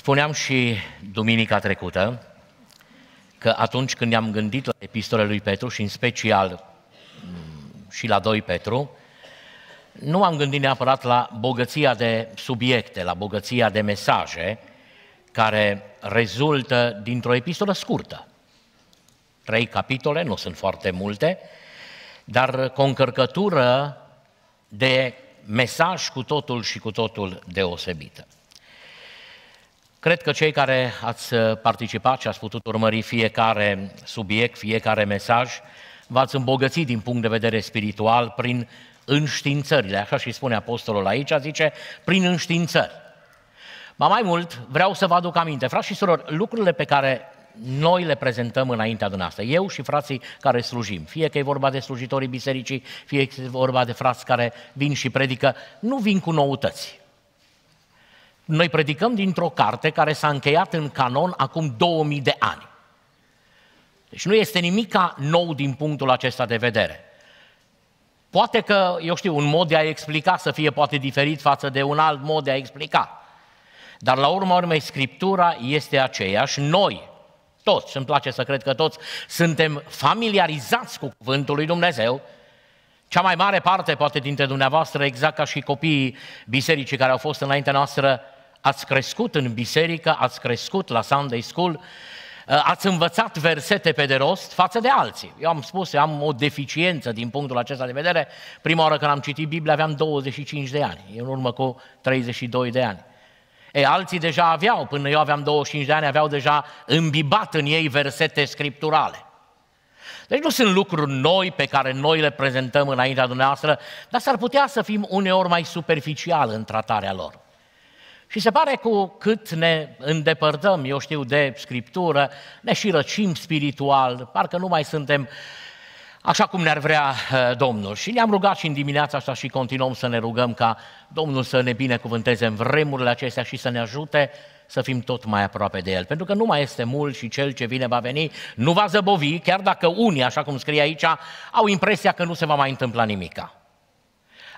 Spuneam și duminica trecută că atunci când ne-am gândit la epistole lui Petru și în special mm, și la 2 Petru, nu am gândit neapărat la bogăția de subiecte, la bogăția de mesaje care rezultă dintr-o epistolă scurtă. Trei capitole, nu sunt foarte multe, dar cu o încărcătură de mesaj cu totul și cu totul deosebită. Cred că cei care ați uh, participat și ați putut urmări fiecare subiect, fiecare mesaj, v-ați îmbogățit din punct de vedere spiritual prin înștiințările, așa și spune apostolul aici, zice, prin înștiințări. Ba mai mult, vreau să vă aduc aminte, frați și surori, lucrurile pe care noi le prezentăm înaintea dumneavoastră. Eu și frații care slujim, fie că e vorba de slujitorii bisericii, fie că e vorba de frați care vin și predică, nu vin cu noutăți. Noi predicăm dintr-o carte care s-a încheiat în canon acum 2000 de ani. Deci nu este nimic nou din punctul acesta de vedere. Poate că, eu știu, un mod de a explica să fie poate diferit față de un alt mod de a explica. Dar la urma urmei, Scriptura este aceeași. Noi, toți, îmi place să cred că toți, suntem familiarizați cu Cuvântul lui Dumnezeu. Cea mai mare parte, poate dintre dumneavoastră, exact ca și copiii bisericii care au fost înaintea noastră, ați crescut în biserică, ați crescut la Sunday School, uh, ați învățat versete pe de rost față de alții. Eu am spus, eu am o deficiență din punctul acesta de vedere. Prima oară când am citit Biblia aveam 25 de ani, în urmă cu 32 de ani. E, alții deja aveau, până eu aveam 25 de ani, aveau deja îmbibat în ei versete scripturale. Deci nu sunt lucruri noi pe care noi le prezentăm înaintea dumneavoastră, dar s-ar putea să fim uneori mai superficial în tratarea lor. Și se pare cu cât ne îndepărtăm, eu știu, de Scriptură, ne și răcim spiritual, parcă nu mai suntem așa cum ne-ar vrea uh, Domnul. Și ne-am rugat și în dimineața asta și continuăm să ne rugăm ca Domnul să ne binecuvânteze în vremurile acestea și să ne ajute să fim tot mai aproape de El. Pentru că nu mai este mult și cel ce vine va veni, nu va zăbovi, chiar dacă unii, așa cum scrie aici, au impresia că nu se va mai întâmpla nimica.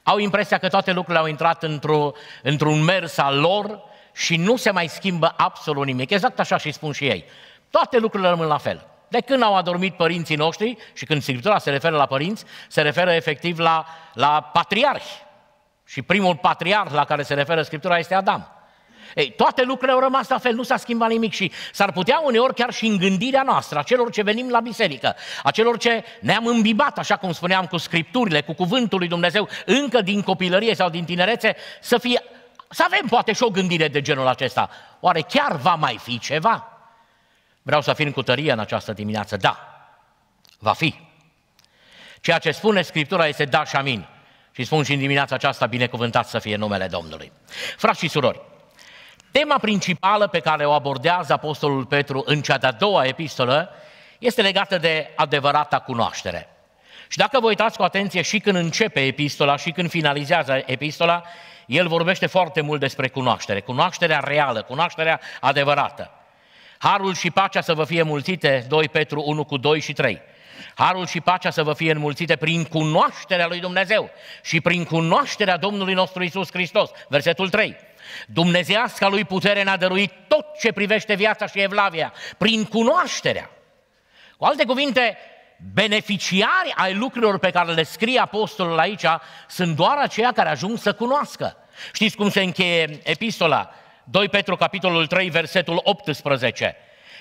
Au impresia că toate lucrurile au intrat într-o, într-un mers al lor și nu se mai schimbă absolut nimic. Exact așa și spun și ei. Toate lucrurile rămân la fel. De când au adormit părinții noștri, și când Scriptura se referă la părinți, se referă efectiv la, la patriarhi. Și primul patriarh la care se referă Scriptura este Adam. Ei, toate lucrurile au rămas la fel, nu s-a schimbat nimic și s-ar putea uneori chiar și în gândirea noastră, a celor ce venim la biserică, a celor ce ne-am îmbibat, așa cum spuneam, cu scripturile, cu cuvântul lui Dumnezeu, încă din copilărie sau din tinerețe, să fie să avem poate și o gândire de genul acesta. Oare chiar va mai fi ceva? Vreau să afirm cu tărie în această dimineață. Da, va fi. Ceea ce spune Scriptura este da și amin. Și spun și în dimineața aceasta, binecuvântat să fie numele Domnului. Frați și surori, Tema principală pe care o abordează Apostolul Petru în cea de-a doua epistolă este legată de adevărata cunoaștere. Și dacă vă uitați cu atenție și când începe epistola și când finalizează epistola, el vorbește foarte mult despre cunoaștere, cunoașterea reală, cunoașterea adevărată. Harul și pacea să vă fie mulțite, 2 Petru 1 cu 2 și 3. Harul și pacea să vă fie înmulțite prin cunoașterea lui Dumnezeu și prin cunoașterea Domnului nostru Isus Hristos, versetul 3. Dumnezeiasca lui putere ne-a dăruit tot ce privește viața și evlavia, prin cunoașterea. Cu alte cuvinte, beneficiari ai lucrurilor pe care le scrie apostolul aici sunt doar aceia care ajung să cunoască. Știți cum se încheie epistola? 2 Petru, capitolul 3, versetul 18.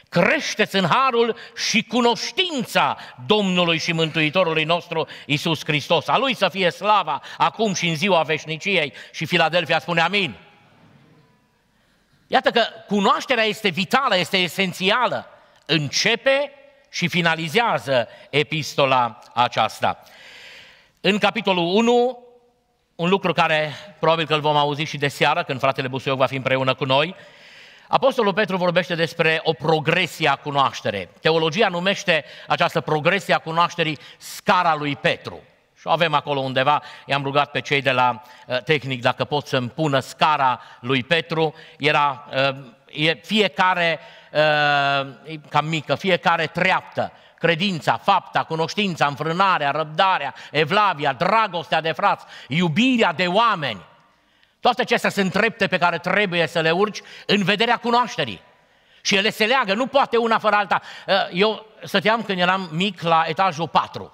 Creșteți în harul și cunoștința Domnului și Mântuitorului nostru Isus Hristos. A Lui să fie slava acum și în ziua veșniciei. Și Filadelfia spune amin. Iată că cunoașterea este vitală, este esențială. Începe și finalizează epistola aceasta. În capitolul 1, un lucru care probabil că îl vom auzi și de seară, când fratele Busuioc va fi împreună cu noi, Apostolul Petru vorbește despre o progresie a cunoașterii. Teologia numește această progresie a cunoașterii scara lui Petru. Și o avem acolo undeva, i-am rugat pe cei de la uh, tehnic dacă pot să-mi pună scara lui Petru, era uh, fiecare, uh, cam mică, fiecare treaptă, credința, fapta, cunoștința, înfrânarea, răbdarea, evlavia, dragostea de frați, iubirea de oameni. Toate acestea sunt trepte pe care trebuie să le urci în vederea cunoașterii. Și ele se leagă, nu poate una fără alta. Eu stăteam când eram mic la etajul 4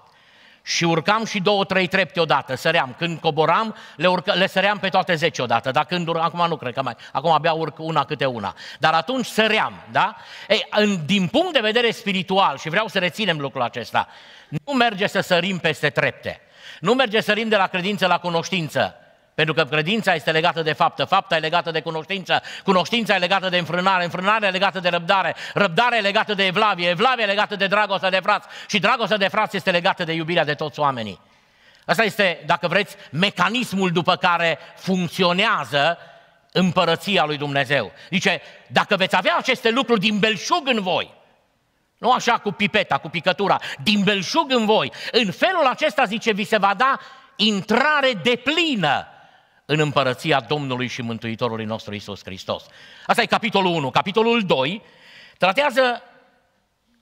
și urcam și două, trei trepte odată, săream. Când coboram, le, urcă, le săream pe toate zece odată, dar când urc, acum nu cred că mai, acum abia urc una câte una. Dar atunci săream, da? Ei, în, din punct de vedere spiritual, și vreau să reținem lucrul acesta, nu merge să sărim peste trepte. Nu merge să sărim de la credință la cunoștință. Pentru că credința este legată de faptă, fapta e legată de cunoștință, cunoștința e legată de înfrânare, înfrânarea e legată de răbdare, răbdarea e legată de evlavie, evlavia e legată de dragostea de frați și dragostea de frați este legată de iubirea de toți oamenii. Asta este, dacă vreți, mecanismul după care funcționează împărăția lui Dumnezeu. Dice, dacă veți avea aceste lucruri din belșug în voi, nu așa cu pipeta, cu picătura, din belșug în voi, în felul acesta, zice, vi se va da intrare deplină în împărăția Domnului și Mântuitorului nostru Isus Hristos. Asta e capitolul 1. Capitolul 2 tratează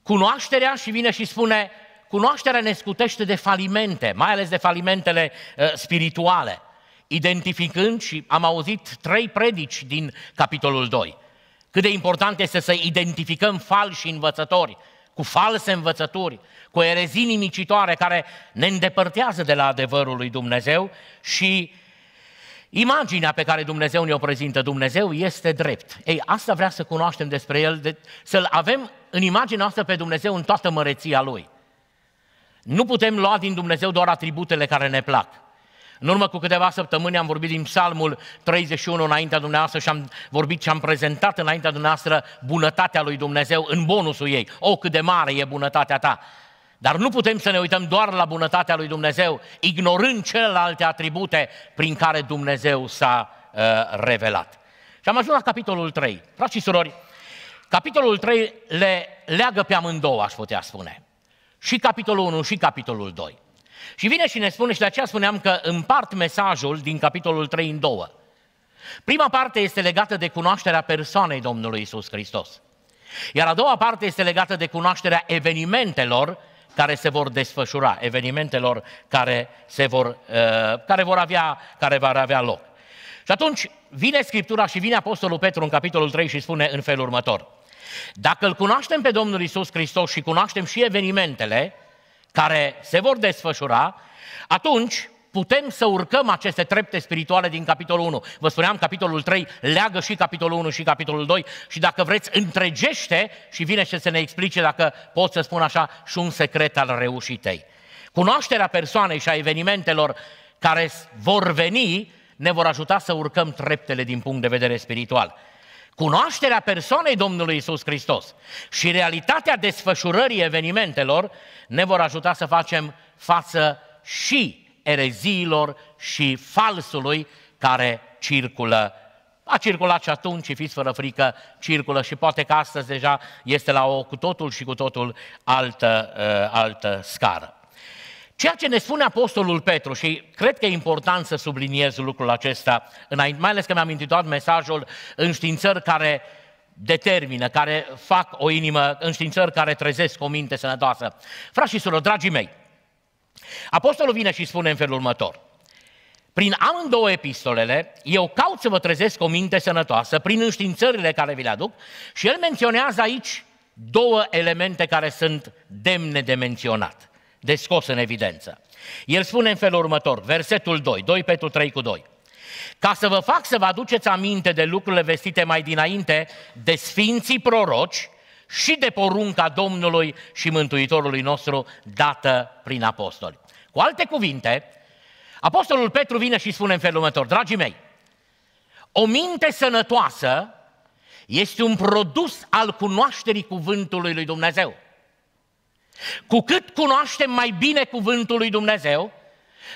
cunoașterea și vine și spune cunoașterea ne scutește de falimente, mai ales de falimentele uh, spirituale, identificând și am auzit trei predici din capitolul 2. Cât de important este să identificăm falși învățători, cu false învățături, cu erezii nimicitoare care ne îndepărtează de la adevărul lui Dumnezeu și Imaginea pe care Dumnezeu ne-o prezintă, Dumnezeu este drept. Ei, asta vrea să cunoaștem despre El, de, să-L avem în imaginea asta pe Dumnezeu în toată măreția Lui. Nu putem lua din Dumnezeu doar atributele care ne plac. În urmă cu câteva săptămâni am vorbit din Psalmul 31 înaintea dumneavoastră și am vorbit și am prezentat înaintea dumneavoastră bunătatea lui Dumnezeu în bonusul ei. O, cât de mare e bunătatea ta! Dar nu putem să ne uităm doar la bunătatea lui Dumnezeu, ignorând celelalte atribute prin care Dumnezeu s-a uh, revelat. Și am ajuns la capitolul 3. Frați și surori, capitolul 3 le leagă pe amândouă, aș putea spune. Și capitolul 1 și capitolul 2. Și vine și ne spune, și de aceea spuneam că împart mesajul din capitolul 3 în două. Prima parte este legată de cunoașterea persoanei Domnului Isus Hristos. Iar a doua parte este legată de cunoașterea evenimentelor care se vor desfășura, evenimentelor care, se vor, uh, care, vor avea, care vor avea loc. Și atunci vine Scriptura și vine Apostolul Petru în capitolul 3 și spune în felul următor. Dacă îl cunoaștem pe Domnul Isus Hristos și cunoaștem și evenimentele care se vor desfășura, atunci putem să urcăm aceste trepte spirituale din capitolul 1. Vă spuneam, capitolul 3 leagă și capitolul 1 și capitolul 2 și dacă vreți, întregește și vine și să ne explice, dacă pot să spun așa, și un secret al reușitei. Cunoașterea persoanei și a evenimentelor care vor veni ne vor ajuta să urcăm treptele din punct de vedere spiritual. Cunoașterea persoanei Domnului Isus Hristos și realitatea desfășurării evenimentelor ne vor ajuta să facem față și ereziilor și falsului care circulă a circulat și atunci, fiți fără frică, circulă și poate că astăzi deja este la o cu totul și cu totul altă, uh, altă scară. Ceea ce ne spune Apostolul Petru și cred că e important să subliniez lucrul acesta, mai ales că mi-am intitulat mesajul Înștiințări care determină, care fac o inimă, înștiințări care trezesc o minte sănătoasă. Frați și surori, dragii mei, Apostolul vine și spune în felul următor. Prin amândouă epistolele, eu caut să vă trezesc o minte sănătoasă prin înștiințările care vi le aduc și el menționează aici două elemente care sunt demne de menționat, de scos în evidență. El spune în felul următor, versetul 2, 2 Petru 3 cu 2. Ca să vă fac să vă aduceți aminte de lucrurile vestite mai dinainte de sfinții proroci și de porunca Domnului și Mântuitorului nostru dată prin apostoli. Cu alte cuvinte, Apostolul Petru vine și spune în felul următor, dragii mei, o minte sănătoasă este un produs al cunoașterii cuvântului lui Dumnezeu. Cu cât cunoaștem mai bine cuvântul lui Dumnezeu,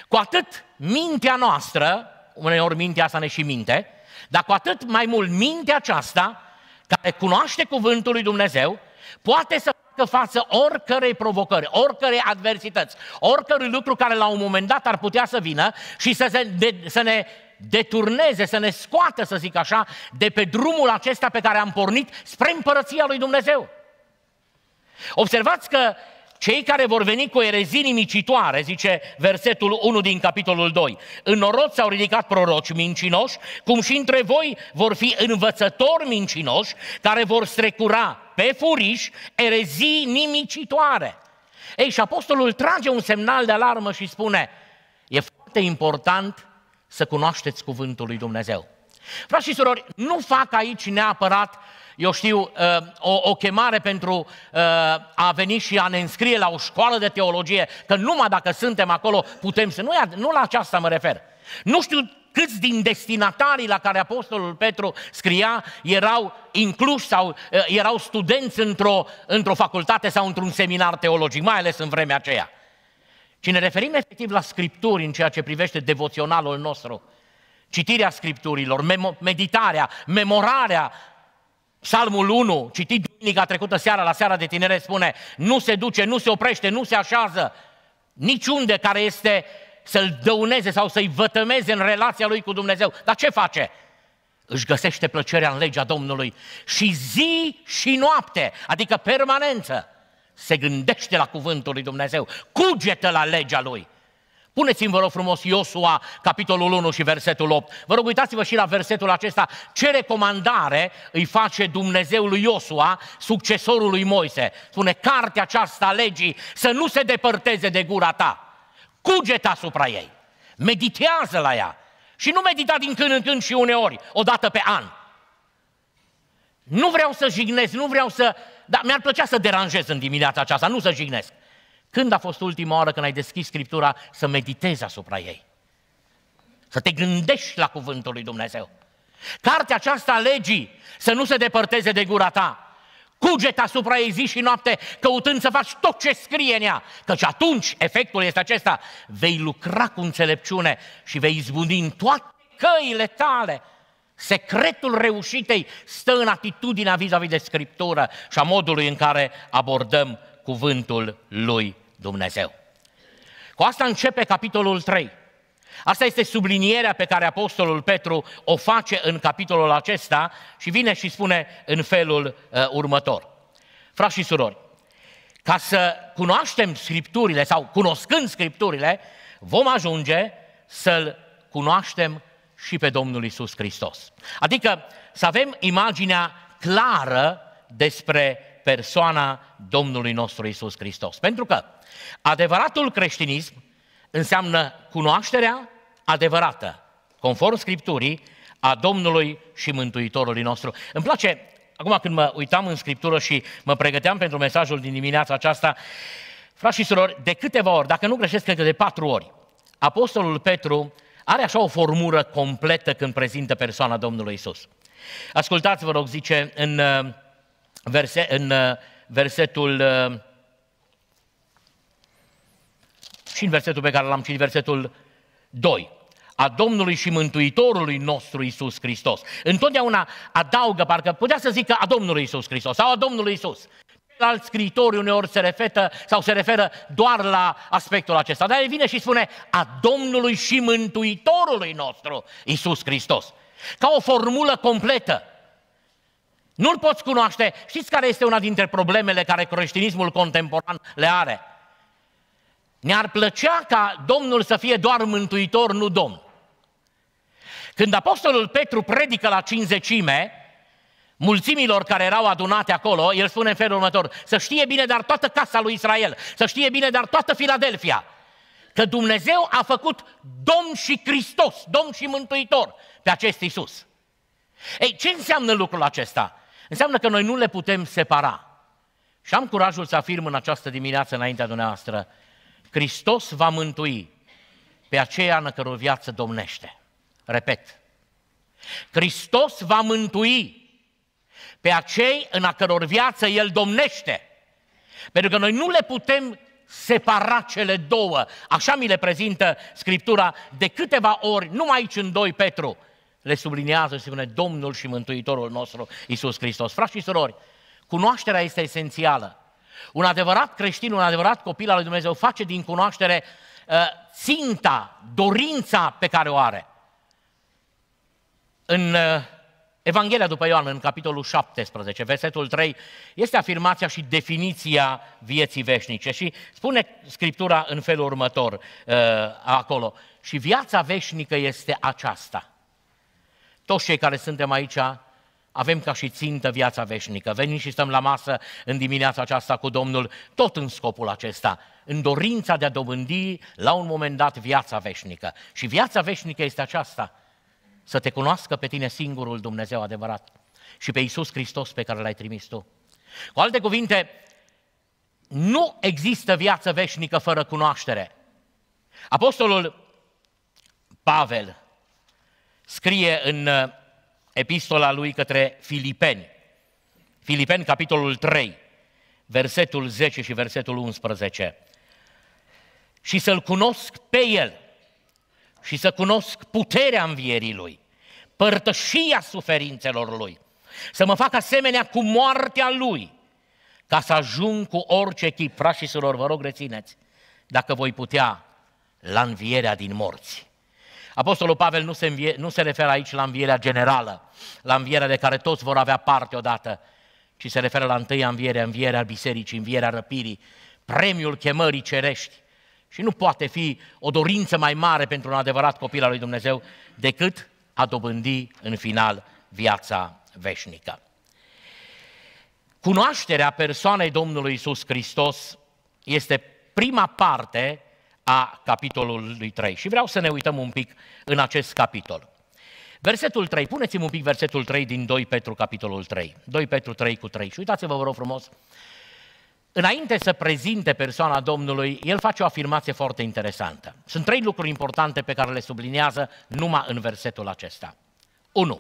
cu atât mintea noastră, uneori mintea asta ne și minte, dar cu atât mai mult mintea aceasta, care cunoaște cuvântul lui Dumnezeu, poate să facă față oricărei provocări, oricărei adversități, oricărui lucru care la un moment dat ar putea să vină și să, se, de, să ne deturneze, să ne scoată, să zic așa, de pe drumul acesta pe care am pornit spre împărăția lui Dumnezeu. Observați că cei care vor veni cu erezii nimicitoare, zice versetul 1 din capitolul 2. În noroc s-au ridicat proroci mincinoși, cum și între voi vor fi învățători mincinoși, care vor strecura pe furiș erezii nimicitoare. Ei, și apostolul trage un semnal de alarmă și spune, e foarte important să cunoașteți cuvântul lui Dumnezeu. Frați și surori, nu fac aici neapărat eu știu, uh, o, o chemare pentru uh, a veni și a ne înscrie la o școală de teologie, că numai dacă suntem acolo putem să... Nu, nu la aceasta mă refer. Nu știu câți din destinatarii la care Apostolul Petru scria erau incluși sau uh, erau studenți într-o, într facultate sau într-un seminar teologic, mai ales în vremea aceea. Și ne referim efectiv la Scripturi în ceea ce privește devoționalul nostru, citirea Scripturilor, mem- meditarea, memorarea Psalmul 1, citit duminica trecută seara, la seara de tinere, spune nu se duce, nu se oprește, nu se așează niciunde care este să-l dăuneze sau să-i vătămeze în relația lui cu Dumnezeu. Dar ce face? Își găsește plăcerea în legea Domnului și zi și noapte, adică permanență, se gândește la cuvântul lui Dumnezeu, cugetă la legea lui. Puneți-mi, vă rog frumos, Iosua, capitolul 1 și versetul 8. Vă rog, uitați-vă și la versetul acesta ce recomandare îi face Dumnezeu lui Iosua, succesorul lui Moise. Spune, cartea aceasta legii să nu se depărteze de gura ta. cugeta asupra ei, meditează la ea și nu medita din când în când și uneori, o dată pe an. Nu vreau să jignesc, nu vreau să... Dar mi-ar plăcea să deranjez în dimineața aceasta, nu să jignesc. Când a fost ultima oară când ai deschis Scriptura să meditezi asupra ei? Să te gândești la cuvântul lui Dumnezeu. Cartea aceasta a legii să nu se depărteze de gura ta. Cuget asupra ei zi și noapte, căutând să faci tot ce scrie în ea. Căci atunci efectul este acesta. Vei lucra cu înțelepciune și vei izbundi în toate căile tale. Secretul reușitei stă în atitudinea vis-a-vis de Scriptură și a modului în care abordăm cuvântul lui Dumnezeu. Cu asta începe capitolul 3. Asta este sublinierea pe care Apostolul Petru o face în capitolul acesta și vine și spune în felul uh, următor. Frați și surori, ca să cunoaștem Scripturile sau cunoscând Scripturile, vom ajunge să-L cunoaștem și pe Domnul Isus Hristos. Adică să avem imaginea clară despre persoana Domnului nostru Isus Hristos. Pentru că adevăratul creștinism înseamnă cunoașterea adevărată, conform Scripturii, a Domnului și Mântuitorului nostru. Îmi place, acum când mă uitam în Scriptură și mă pregăteam pentru mesajul din dimineața aceasta, frați și surori, de câteva ori, dacă nu greșesc, cred că de patru ori, Apostolul Petru are așa o formură completă când prezintă persoana Domnului Isus. Ascultați, vă rog, zice în uh, verse, în uh, versetul uh, și în versetul pe care l-am citit, versetul 2 a Domnului și Mântuitorului nostru Isus Hristos. Întotdeauna adaugă, parcă putea să zică a Domnului Isus Hristos sau a Domnului Isus. Alți scritori uneori se referă sau se referă doar la aspectul acesta, dar el vine și spune a Domnului și Mântuitorului nostru Isus Hristos. Ca o formulă completă. Nu-l poți cunoaște. Știți care este una dintre problemele care creștinismul contemporan le are? Ne-ar plăcea ca Domnul să fie doar mântuitor, nu Domn. Când Apostolul Petru predică la cinzecime, mulțimilor care erau adunate acolo, el spune în felul următor, să știe bine dar toată casa lui Israel, să știe bine dar toată Filadelfia, că Dumnezeu a făcut Domn și Hristos, Domn și Mântuitor pe acest Isus. Ei, ce înseamnă lucrul acesta? Înseamnă că noi nu le putem separa. Și am curajul să afirm în această dimineață înaintea dumneavoastră, Hristos va mântui pe aceea în o viață domnește. Repet, Hristos va mântui pe acei în a căror viață El domnește. Pentru că noi nu le putem separa cele două. Așa mi le prezintă Scriptura de câteva ori, numai aici în 2 Petru, le sublinează și spune Domnul și Mântuitorul nostru Isus Hristos. Frați și surori, cunoașterea este esențială. Un adevărat creștin, un adevărat copil al lui Dumnezeu face din cunoaștere uh, ținta, dorința pe care o are. În uh, Evanghelia după Ioan, în capitolul 17, versetul 3, este afirmația și definiția vieții veșnice. Și spune Scriptura în felul următor uh, acolo. Și viața veșnică este aceasta. Toți cei care suntem aici avem ca și țintă viața veșnică. Venim și stăm la masă în dimineața aceasta cu Domnul, tot în scopul acesta, în dorința de a dobândi la un moment dat viața veșnică. Și viața veșnică este aceasta, să te cunoască pe tine singurul Dumnezeu adevărat și pe Iisus Hristos pe care l-ai trimis tu. Cu alte cuvinte, nu există viață veșnică fără cunoaștere. Apostolul Pavel, scrie în uh, epistola lui către Filipeni. Filipeni, capitolul 3, versetul 10 și versetul 11. Și să-L cunosc pe El și să cunosc puterea învierii Lui, părtășia suferințelor Lui, să mă fac asemenea cu moartea Lui, ca să ajung cu orice chip, frașii și surori, vă rog, rețineți, dacă voi putea, la învierea din morți. Apostolul Pavel nu se, învie, nu se referă aici la învierea generală, la învierea de care toți vor avea parte odată, ci se referă la întâia înviere, învierea bisericii, învierea răpirii, premiul chemării cerești. Și nu poate fi o dorință mai mare pentru un adevărat copil al lui Dumnezeu decât a dobândi în final viața veșnică. Cunoașterea persoanei Domnului Isus Hristos este prima parte a capitolului 3. Și vreau să ne uităm un pic în acest capitol. Versetul 3, puneți-mi un pic versetul 3 din 2 Petru, capitolul 3. 2 Petru 3 cu 3. Și uitați-vă, vă rog frumos, înainte să prezinte persoana Domnului, el face o afirmație foarte interesantă. Sunt trei lucruri importante pe care le subliniază numai în versetul acesta. 1.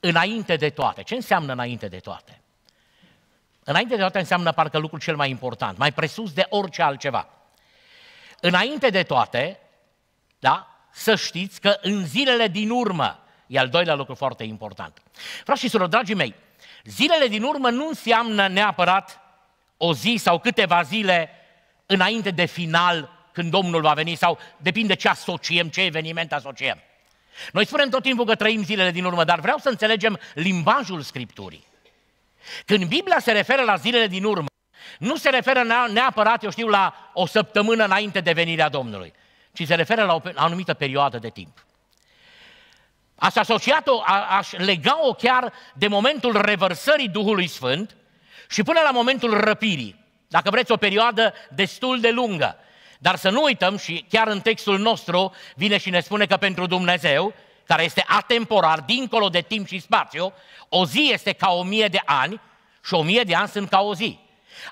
Înainte de toate. Ce înseamnă înainte de toate? Înainte de toate înseamnă parcă lucrul cel mai important, mai presus de orice altceva. Înainte de toate, da, să știți că în zilele din urmă, e al doilea lucru foarte important. Vreau și surori, dragii mei, zilele din urmă nu înseamnă neapărat o zi sau câteva zile înainte de final când Domnul va veni sau depinde ce asociem, ce eveniment asociem. Noi spunem tot timpul că trăim zilele din urmă, dar vreau să înțelegem limbajul Scripturii. Când Biblia se referă la zilele din urmă, nu se referă neapărat, eu știu, la o săptămână înainte de venirea Domnului, ci se referă la o anumită perioadă de timp. Aș asociat-o, aș lega-o chiar de momentul revărsării Duhului Sfânt și până la momentul răpirii. Dacă vreți, o perioadă destul de lungă. Dar să nu uităm, și chiar în textul nostru vine și ne spune că pentru Dumnezeu, care este atemporar, dincolo de timp și spațiu, o zi este ca o mie de ani și o mie de ani sunt ca o zi.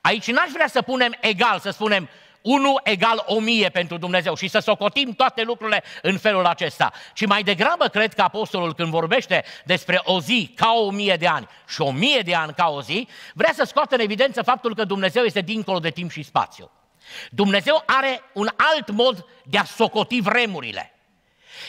Aici n-aș vrea să punem egal, să spunem 1 egal 1000 pentru Dumnezeu și să socotim toate lucrurile în felul acesta. Și mai degrabă cred că apostolul când vorbește despre o zi ca o mie de ani și o mie de ani ca o zi, vrea să scoată în evidență faptul că Dumnezeu este dincolo de timp și spațiu. Dumnezeu are un alt mod de a socoti vremurile.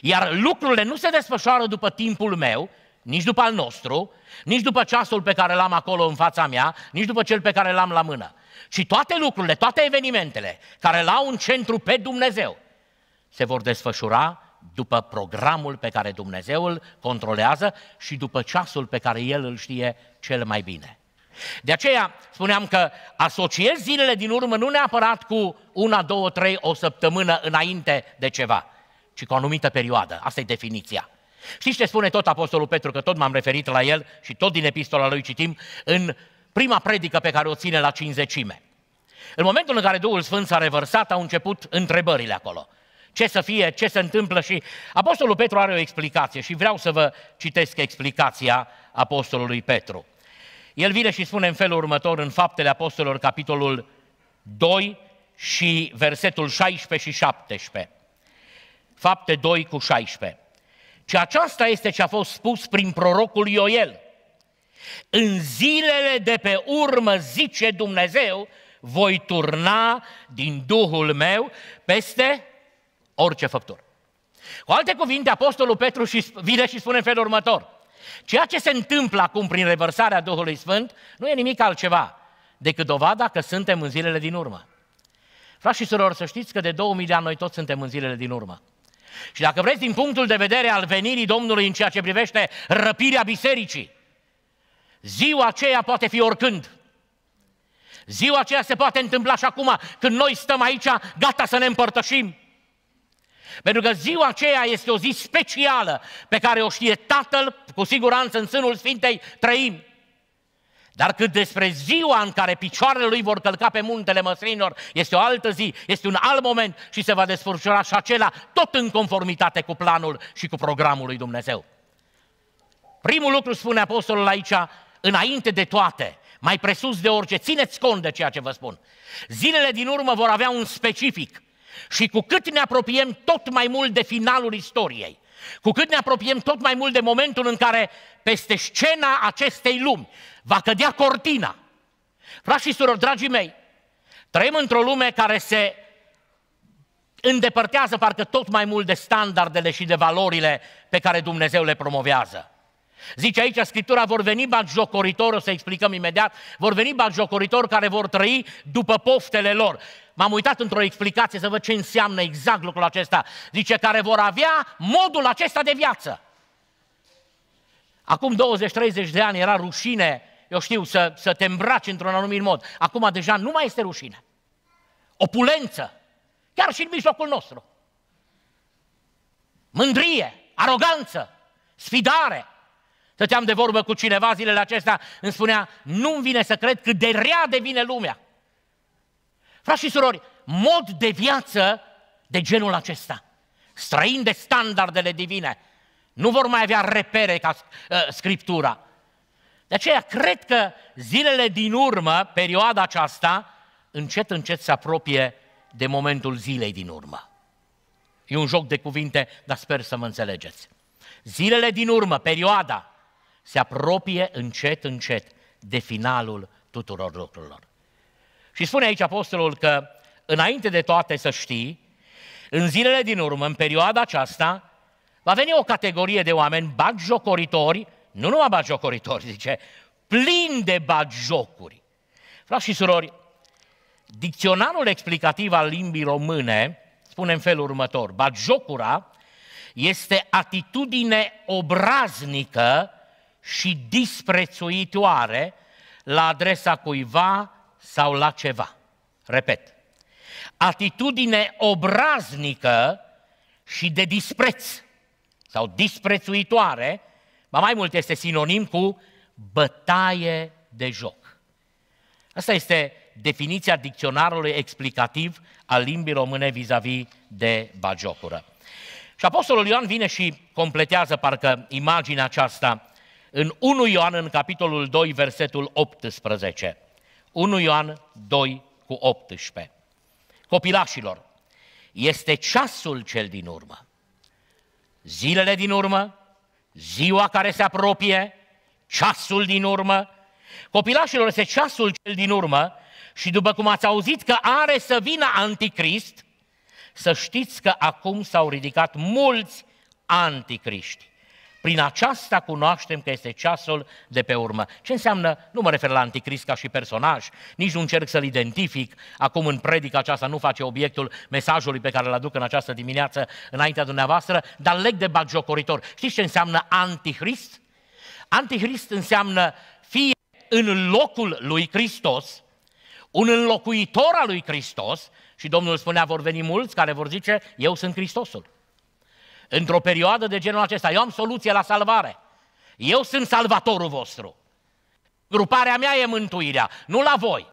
Iar lucrurile nu se desfășoară după timpul meu, nici după al nostru, nici după ceasul pe care l-am acolo în fața mea, nici după cel pe care l-am la mână. Și toate lucrurile, toate evenimentele care l-au în centru pe Dumnezeu se vor desfășura după programul pe care Dumnezeu îl controlează și după ceasul pe care El îl știe cel mai bine. De aceea spuneam că asociez zilele din urmă nu neapărat cu una, două, trei, o săptămână înainte de ceva, ci cu o anumită perioadă. Asta e definiția. Știți ce spune tot Apostolul Petru, că tot m-am referit la el și tot din epistola lui citim, în prima predică pe care o ține la cinzecime. În momentul în care Duhul Sfânt s-a revărsat, au început întrebările acolo. Ce să fie, ce se întâmplă și Apostolul Petru are o explicație și vreau să vă citesc explicația Apostolului Petru. El vine și spune în felul următor în Faptele Apostolilor, capitolul 2 și versetul 16 și 17. Fapte 2 cu 16. Și aceasta este ce a fost spus prin prorocul Ioel. În zilele de pe urmă, zice Dumnezeu, voi turna din Duhul meu peste orice făptură. Cu alte cuvinte, Apostolul Petru vine și spune în felul următor. Ceea ce se întâmplă acum prin revărsarea Duhului Sfânt nu e nimic altceva decât dovada că suntem în zilele din urmă. Frați și surori, să știți că de 2000 de ani noi toți suntem în zilele din urmă. Și dacă vreți, din punctul de vedere al venirii Domnului în ceea ce privește răpirea bisericii, ziua aceea poate fi oricând. Ziua aceea se poate întâmpla și acum, când noi stăm aici, gata să ne împărtășim. Pentru că ziua aceea este o zi specială pe care o știe Tatăl, cu siguranță în sânul Sfintei trăim. Dar cât despre ziua în care picioarele lui vor călca pe muntele măslinilor, este o altă zi, este un alt moment și se va desfășura și acela tot în conformitate cu planul și cu programul lui Dumnezeu. Primul lucru spune apostolul aici, înainte de toate, mai presus de orice, țineți cont de ceea ce vă spun. Zilele din urmă vor avea un specific și cu cât ne apropiem tot mai mult de finalul istoriei, cu cât ne apropiem tot mai mult de momentul în care peste scena acestei lumi va cădea cortina. Frați și surori, dragii mei, trăim într-o lume care se îndepărtează parcă tot mai mult de standardele și de valorile pe care Dumnezeu le promovează. Zice aici Scriptura, vor veni bagiocoritori, o să explicăm imediat, vor veni bagiocoritori care vor trăi după poftele lor m-am uitat într-o explicație să văd ce înseamnă exact lucrul acesta. Zice, care vor avea modul acesta de viață. Acum 20-30 de ani era rușine, eu știu, să, să te îmbraci într-un anumit mod. Acum deja nu mai este rușine. Opulență, chiar și în mijlocul nostru. Mândrie, aroganță, sfidare. Stăteam de vorbă cu cineva zilele acestea, îmi spunea, nu-mi vine să cred cât de rea devine lumea. Frați și surori, mod de viață de genul acesta, străind de standardele divine, nu vor mai avea repere ca ă, Scriptura. De aceea cred că zilele din urmă, perioada aceasta, încet, încet se apropie de momentul zilei din urmă. E un joc de cuvinte, dar sper să mă înțelegeți. Zilele din urmă, perioada, se apropie încet, încet de finalul tuturor lucrurilor. Și spune aici apostolul că, înainte de toate să știi, în zilele din urmă, în perioada aceasta, va veni o categorie de oameni bagjocoritori, nu numai bagjocoritori, zice, plin de bagjocuri. Frați și surori, dicționarul explicativ al limbii române spune în felul următor, bagjocura este atitudine obraznică și disprețuitoare la adresa cuiva sau la ceva. Repet, atitudine obraznică și de dispreț sau disprețuitoare, ba mai mult este sinonim cu bătaie de joc. Asta este definiția dicționarului explicativ al limbii române vis-a-vis de bagiocură. Și Apostolul Ioan vine și completează parcă imaginea aceasta în 1 Ioan, în capitolul 2, versetul 18. 1 Ioan 2 cu 18. Copilașilor, este ceasul cel din urmă. Zilele din urmă, ziua care se apropie, ceasul din urmă. Copilașilor, este ceasul cel din urmă și după cum ați auzit că are să vină anticrist, să știți că acum s-au ridicat mulți anticriști. Prin aceasta cunoaștem că este ceasul de pe urmă. Ce înseamnă, nu mă refer la anticrist ca și personaj, nici nu încerc să-l identific, acum în predica aceasta nu face obiectul mesajului pe care îl aduc în această dimineață înaintea dumneavoastră, dar leg de bagiocoritor. Știți ce înseamnă anticrist? Antichrist înseamnă fie în locul lui Hristos, un înlocuitor al lui Hristos, și Domnul spunea, vor veni mulți care vor zice, eu sunt Hristosul într-o perioadă de genul acesta. Eu am soluție la salvare. Eu sunt salvatorul vostru. Gruparea mea e mântuirea, nu la voi.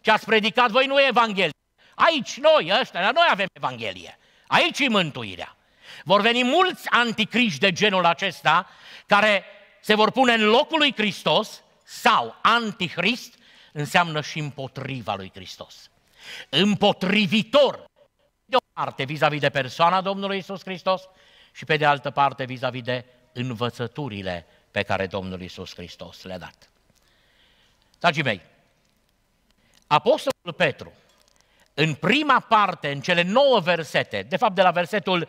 Ce ați predicat voi nu e Evanghelie. Aici noi, ăștia, noi avem Evanghelie. Aici e mântuirea. Vor veni mulți anticriști de genul acesta care se vor pune în locul lui Hristos sau antichrist înseamnă și împotriva lui Hristos. Împotrivitor de o parte vis-a-vis de persoana Domnului Isus Hristos și pe de altă parte vis-a-vis de învățăturile pe care Domnul Isus Hristos le-a dat. Dragii mei, Apostolul Petru, în prima parte, în cele nouă versete, de fapt de la versetul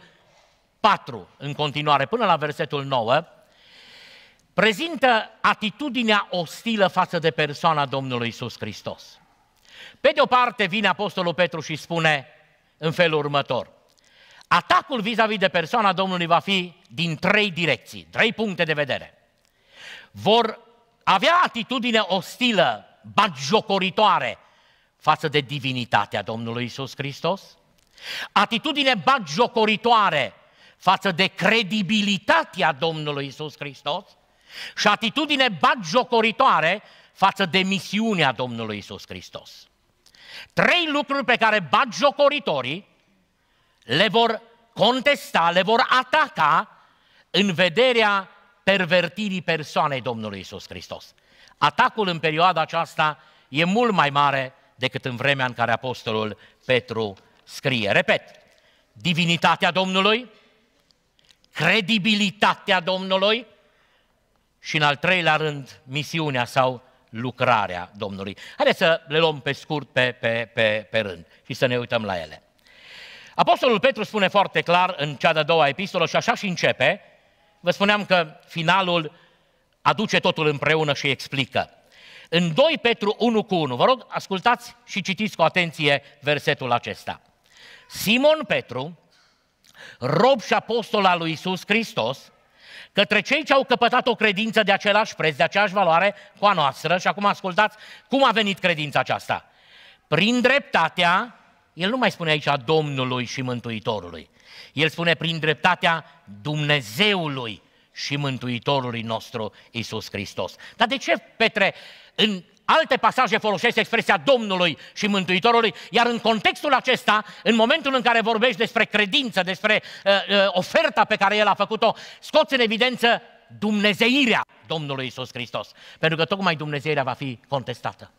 4 în continuare până la versetul 9, prezintă atitudinea ostilă față de persoana Domnului Isus Hristos. Pe de o parte vine Apostolul Petru și spune în felul următor – Atacul vis-a-vis de persoana Domnului va fi din trei direcții, trei puncte de vedere. Vor avea atitudine ostilă, bagiocoritoare față de divinitatea Domnului Isus Hristos, atitudine bagiocoritoare față de credibilitatea Domnului Isus Hristos și atitudine bagiocoritoare față de misiunea Domnului Isus Hristos. Trei lucruri pe care bagiocoritorii le vor contesta, le vor ataca în vederea pervertirii persoanei Domnului Isus Hristos. Atacul în perioada aceasta e mult mai mare decât în vremea în care Apostolul Petru scrie. Repet, divinitatea Domnului, credibilitatea Domnului și în al treilea rând misiunea sau lucrarea Domnului. Haideți să le luăm pe scurt, pe, pe, pe, pe rând și să ne uităm la ele. Apostolul Petru spune foarte clar în cea de-a doua epistolă și așa și începe. Vă spuneam că finalul aduce totul împreună și explică. În 2 Petru 1 cu 1, vă rog, ascultați și citiți cu atenție versetul acesta. Simon Petru, rob și apostol al lui Isus Hristos, către cei ce au căpătat o credință de același preț, de aceeași valoare cu a noastră, și acum ascultați cum a venit credința aceasta. Prin dreptatea el nu mai spune aici a Domnului și Mântuitorului. El spune prin dreptatea Dumnezeului și Mântuitorului nostru Isus Hristos. Dar de ce, Petre, în alte pasaje folosește expresia Domnului și Mântuitorului, iar în contextul acesta, în momentul în care vorbești despre credință, despre uh, uh, oferta pe care El a făcut-o, scoți în evidență dumnezeirea Domnului Isus Hristos. Pentru că tocmai dumnezeirea va fi contestată.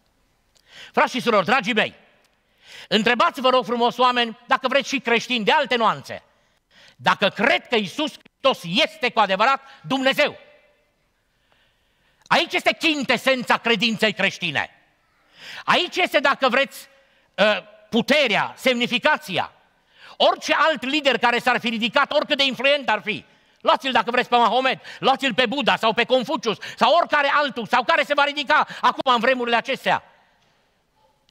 Frați și surori, dragii mei, Întrebați-vă, rog frumos, oameni, dacă vreți și creștini de alte nuanțe, dacă cred că Isus Hristos este cu adevărat Dumnezeu. Aici este chintesența credinței creștine. Aici este, dacă vreți, ă, puterea, semnificația. Orice alt lider care s-ar fi ridicat, oricât de influent ar fi, Luați-l dacă vreți pe Mahomet, luați-l pe Buddha sau pe Confucius sau oricare altul sau care se va ridica acum în vremurile acestea.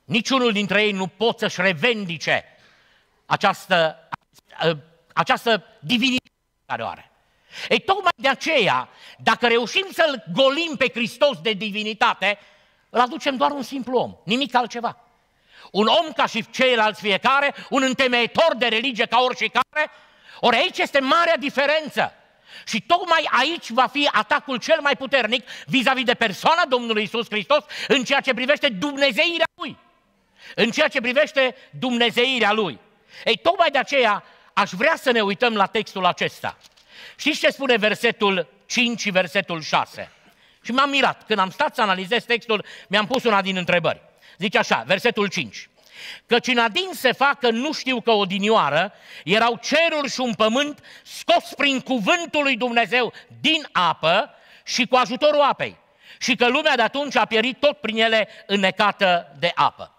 Niciunul dintre ei nu pot să-și revendice această, ă, această divinitate care o are. E tocmai de aceea, dacă reușim să-L golim pe Hristos de divinitate, îl aducem doar un simplu om, nimic altceva. Un om ca și ceilalți fiecare, un întemeitor de religie ca care, ori aici este marea diferență. Și tocmai aici va fi atacul cel mai puternic vis-a-vis de persoana Domnului Isus Hristos în ceea ce privește dumnezeirea Lui în ceea ce privește dumnezeirea lui. Ei, tocmai de aceea aș vrea să ne uităm la textul acesta. Știți ce spune versetul 5 și versetul 6? Și m-am mirat. Când am stat să analizez textul, mi-am pus una din întrebări. Zice așa, versetul 5. Căci în adin se facă, nu știu că odinioară, erau ceruri și un pământ scos prin cuvântul lui Dumnezeu din apă și cu ajutorul apei. Și că lumea de atunci a pierit tot prin ele înnecată de apă.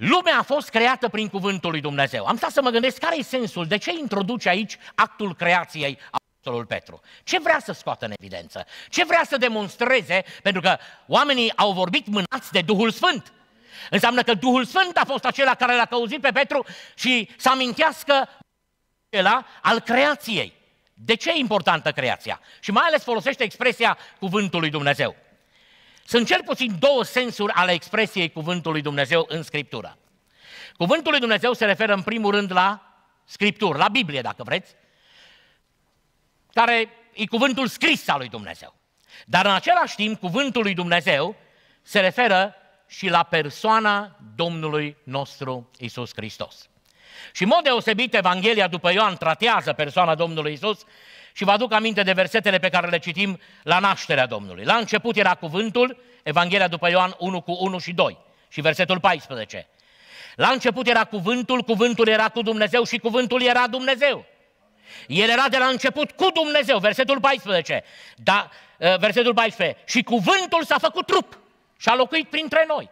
Lumea a fost creată prin cuvântul lui Dumnezeu. Am stat să mă gândesc care e sensul, de ce introduce aici actul creației Apostolul Petru. Ce vrea să scoată în evidență? Ce vrea să demonstreze? Pentru că oamenii au vorbit mânați de Duhul Sfânt. Înseamnă că Duhul Sfânt a fost acela care l-a căuzit pe Petru și să amintească acela al creației. De ce e importantă creația? Și mai ales folosește expresia cuvântului Dumnezeu. Sunt cel puțin două sensuri ale expresiei cuvântului Dumnezeu în Scriptură. Cuvântul lui Dumnezeu se referă în primul rând la Scriptură, la Biblie, dacă vreți, care e cuvântul scris al lui Dumnezeu. Dar în același timp, cuvântul lui Dumnezeu se referă și la persoana Domnului nostru Isus Hristos. Și în mod deosebit, Evanghelia după Ioan tratează persoana Domnului Isus și vă aduc aminte de versetele pe care le citim la nașterea Domnului. La început era cuvântul, Evanghelia după Ioan 1 cu 1 și 2 și versetul 14. La început era cuvântul, cuvântul era cu Dumnezeu și cuvântul era Dumnezeu. El era de la început cu Dumnezeu, versetul 14. Da, ă, versetul 14. Și cuvântul s-a făcut trup și a locuit printre noi.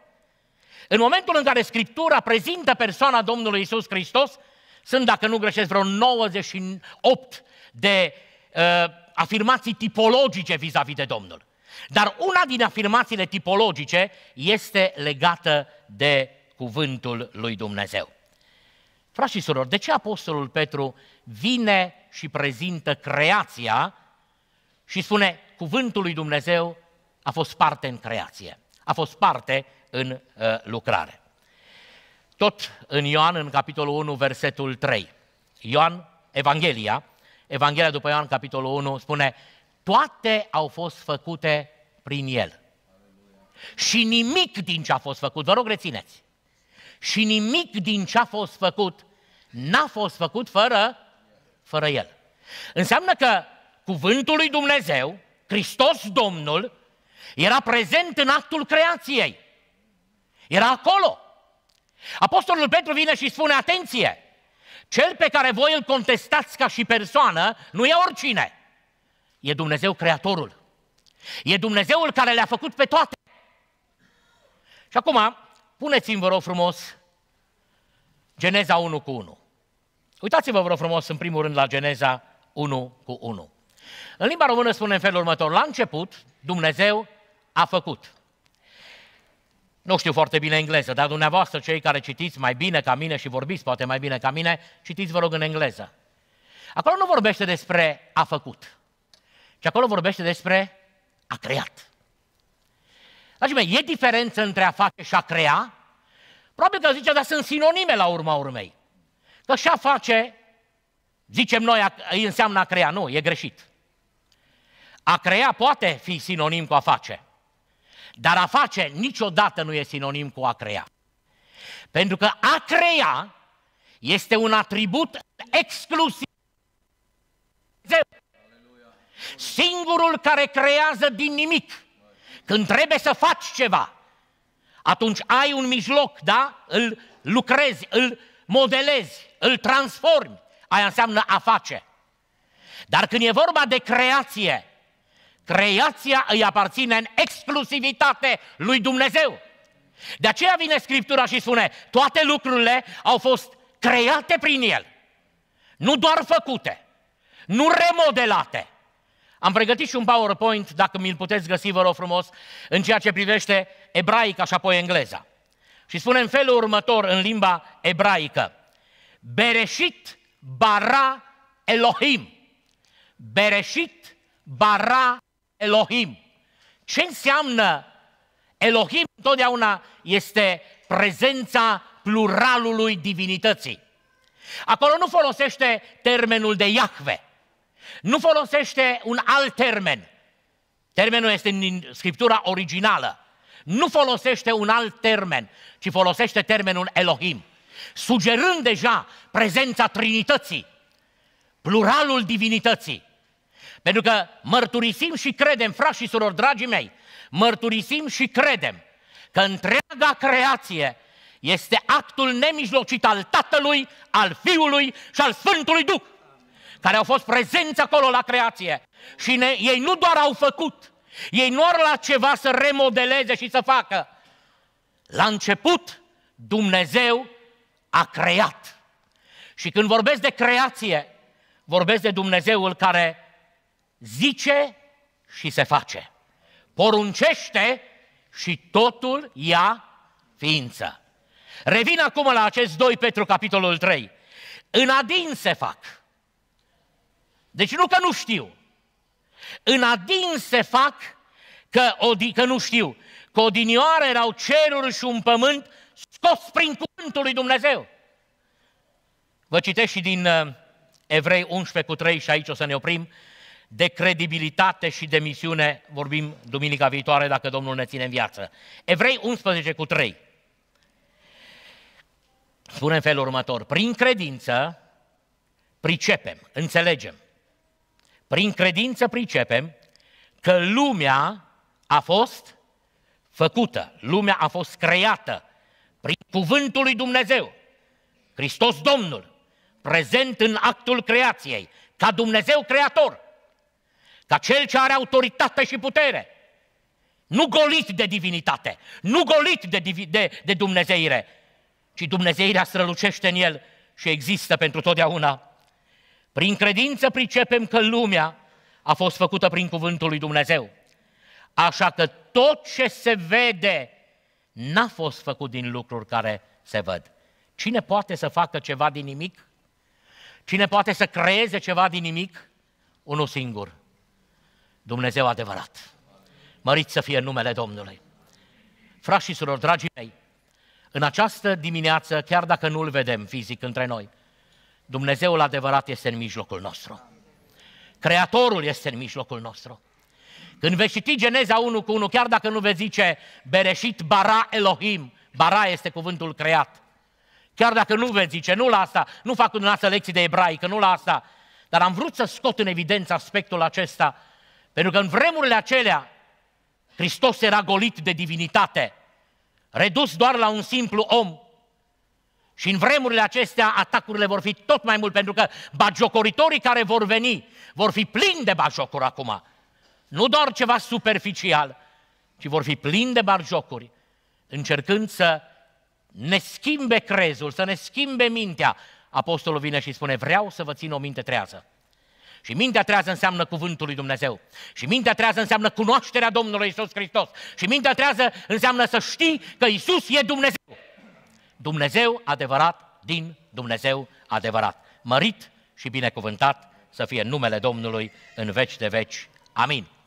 În momentul în care Scriptura prezintă persoana Domnului Isus Hristos, sunt, dacă nu greșesc, vreo 98 de uh, afirmații tipologice vis-a-vis de Domnul. Dar una din afirmațiile tipologice este legată de cuvântul lui Dumnezeu. Frați și surori, de ce Apostolul Petru vine și prezintă creația și spune cuvântul lui Dumnezeu a fost parte în creație, a fost parte în uh, lucrare. Tot în Ioan, în capitolul 1, versetul 3. Ioan, Evanghelia, Evanghelia după Ioan, capitolul 1, spune toate au fost făcute prin El. Și nimic din ce a fost făcut, vă rog rețineți, și nimic din ce a fost făcut n-a fost făcut fără, fără El. Înseamnă că cuvântul lui Dumnezeu, Hristos Domnul, era prezent în actul creației. Era acolo. Apostolul Petru vine și spune, atenție, cel pe care voi îl contestați ca și persoană nu e oricine. E Dumnezeu Creatorul. E Dumnezeul care le-a făcut pe toate. Și acum, puneți-mi, vă rog frumos, Geneza 1 cu 1. Uitați-vă, vă rog frumos, în primul rând la Geneza 1 cu 1. În limba română spune în felul următor, la început Dumnezeu a făcut. Nu știu foarte bine engleză, dar dumneavoastră, cei care citiți mai bine ca mine și vorbiți poate mai bine ca mine, citiți, vă rog, în engleză. Acolo nu vorbește despre a făcut, ci acolo vorbește despre a creat. Dragii mei, e diferență între a face și a crea? Probabil că zice, dar sunt sinonime la urma urmei. Că și a face, zicem noi, îi înseamnă a crea. Nu, e greșit. A crea poate fi sinonim cu a face. Dar a face niciodată nu e sinonim cu a crea. Pentru că a crea este un atribut exclusiv. Singurul care creează din nimic. Când trebuie să faci ceva, atunci ai un mijloc, da? Îl lucrezi, îl modelezi, îl transformi. Aia înseamnă a face. Dar când e vorba de creație, Creația îi aparține în exclusivitate lui Dumnezeu. De aceea vine Scriptura și spune, toate lucrurile au fost create prin El. Nu doar făcute, nu remodelate. Am pregătit și un PowerPoint, dacă mi-l puteți găsi, vă rog frumos, în ceea ce privește ebraica și apoi engleza. Și spune în felul următor în limba ebraică. Bereșit bara Elohim. Bereșit bara Elohim. Ce înseamnă Elohim? Întotdeauna este prezența pluralului divinității. Acolo nu folosește termenul de Iahve. Nu folosește un alt termen. Termenul este în scriptura originală. Nu folosește un alt termen, ci folosește termenul Elohim, sugerând deja prezența Trinității, pluralul divinității. Pentru că mărturisim și credem, frați și surori, dragii mei, mărturisim și credem că întreaga creație este actul nemijlocit al Tatălui, al Fiului și al Sfântului Duh, care au fost prezenți acolo la creație. Și ne, ei nu doar au făcut, ei nu au la ceva să remodeleze și să facă. La început, Dumnezeu a creat. Și când vorbesc de creație, vorbesc de Dumnezeul care zice și se face. Poruncește și totul ia ființă. Revin acum la acest 2 Petru, capitolul 3. În adin se fac. Deci nu că nu știu. În adin se fac că, odi, că nu știu. Că odinioară erau ceruri și un pământ scos prin cuvântul lui Dumnezeu. Vă citesc și din uh, Evrei 11 cu 3 și aici o să ne oprim de credibilitate și de misiune vorbim duminica viitoare, dacă Domnul ne ține în viață. Evrei 11 cu 3. Spune în felul următor, prin credință pricepem, înțelegem, prin credință pricepem că lumea a fost făcută, lumea a fost creată prin cuvântul lui Dumnezeu, Hristos Domnul, prezent în actul creației, ca Dumnezeu creator – ca cel ce are autoritate și putere. Nu golit de divinitate, nu golit de, divi, de, de dumnezeire, ci dumnezeirea strălucește în el și există pentru totdeauna. Prin credință pricepem că lumea a fost făcută prin cuvântul lui Dumnezeu. Așa că tot ce se vede n-a fost făcut din lucruri care se văd. Cine poate să facă ceva din nimic? Cine poate să creeze ceva din nimic? Unul singur, Dumnezeu adevărat. Mărit să fie numele Domnului. Frați și surori, dragii mei, în această dimineață, chiar dacă nu-L vedem fizic între noi, Dumnezeul adevărat este în mijlocul nostru. Creatorul este în mijlocul nostru. Când vei citi Geneza 1 cu 1, chiar dacă nu vezi zice Bereșit bara Elohim, bara este cuvântul creat. Chiar dacă nu vezi zice, nu la asta, nu fac dumneavoastră lecții de ebraică, nu la asta, dar am vrut să scot în evidență aspectul acesta pentru că în vremurile acelea, Hristos era golit de divinitate, redus doar la un simplu om. Și în vremurile acestea atacurile vor fi tot mai mult, pentru că bagiocoritorii care vor veni vor fi plini de bagiocuri acum. Nu doar ceva superficial, ci vor fi plini de bagiocuri, încercând să ne schimbe crezul, să ne schimbe mintea. Apostolul vine și spune, vreau să vă țin o minte trează. Și mintea trează înseamnă cuvântul lui Dumnezeu. Și mintea trează înseamnă cunoașterea Domnului Isus Hristos. Și mintea trează înseamnă să știi că Isus e Dumnezeu. Dumnezeu adevărat din Dumnezeu adevărat. Mărit și binecuvântat să fie numele Domnului în veci de veci. Amin.